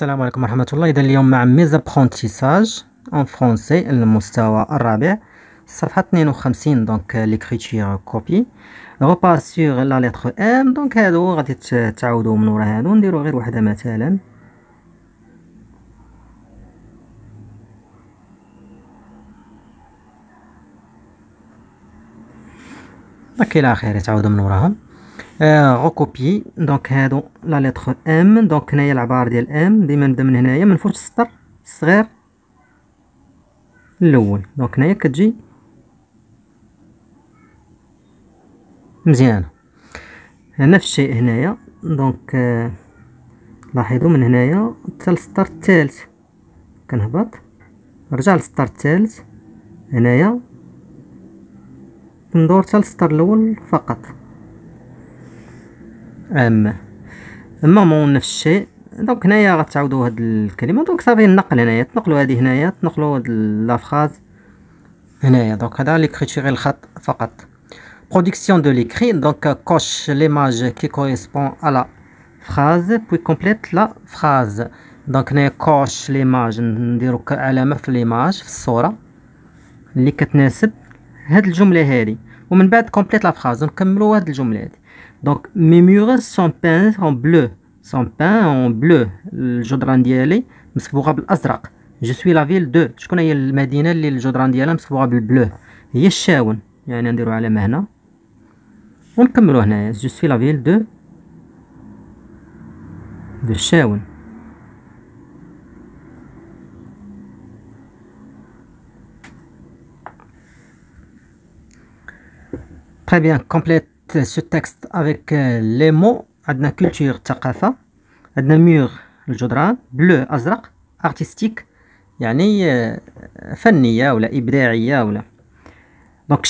السلام عليكم ورحمة الله إذا اليوم مع ميزا ابرونتيساج أون فرونسي المستوى الرابع صفحة 52 دونك ليكريتير كوبي غوبا سيغ لا ليتر ام دونك هادو غادي تعاودو من ورا هادو نديرو غير وحدة مثلا دونك إلى آخره تعاودو من وراهم آه، غوكوبي دونك هادو لا ليتر ام دونك هنايا العبار ديال ام ديما نبدا من هنايا من فوق السطر الصغير الاول دونك هنايا كتجي مزيانه نفس الشيء هنايا دونك آه، لاحظوا من هنايا حتى للسطر الثالث كنهبط نرجع للسطر الثالث هنايا ندور حتى للسطر الاول فقط عامة نورمالمون نفس الشيء دونك هنايا غتعاودوا هاد الكلمه دونك صافي النقل هنايا تنقلوا هذه هنايا تنقلوا هاد لافراز هنايا دونك هذا ليكريتور الخط فقط برودكسيون دو ليكري دونك كوش ليماج كي كوريسبون ا لا فراز بوي كومبليت لا فراز دونك هنايا كوش ليماج نديرو علامه في ليماج في الصوره اللي كتناسب هاد الجمله هادي ومن بعد كومبليت لا فراز نكملوا هاد الجمله هادي Donc, mes murs sont peints en bleu. Sont peints en bleu. Le Je suis la ville de. Je connais le Medina, le jodran je suis bleu. Yeshawan. suis la ville de ونكملو هنا Je suis de Très bien, ce texte avec euh, les mots adna culture ثقافة عندنا mur الجدران bleu azraq artistique يعني euh، فنية ولا إبداعية ولا دونك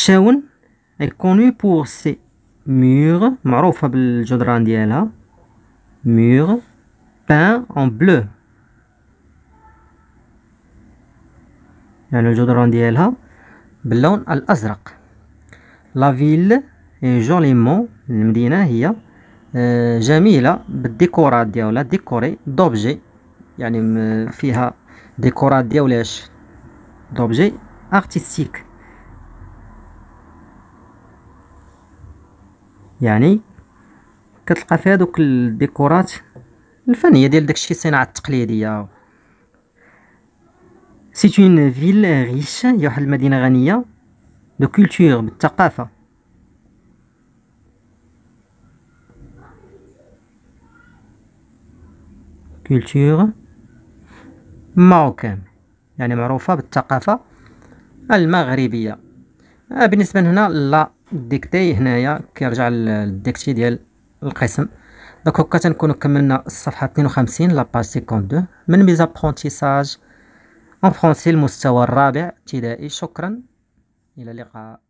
est connu pour ses murs معروفة بالجدران ديالها mur peint en bleu يعني الجدران ديالها باللون الأزرق la ville مون المدينه هي جميله بالديكورات ديالها ديكوري دوبجي يعني فيها ديكورات ديالاش دوبجي ارتستيك يعني كتلقى فيها دوك الديكورات الفنيه ديال داكشي الصناعه التقليديه سي اون فيل ريش هي واحد المدينه غنيه دو كولتور بالثقافه كولتور ماروكان يعني معروفة بالثقافة المغربية آه، بالنسبة هنا لا ديكتي هنايا كيرجع للديكتي ديال القسم دونك هكا تنكونو كملنا الصفحة 52 لاباج 52 من ميزابرونتيساج اون فرونسي المستوى الرابع ابتدائي شكرا الى اللقاء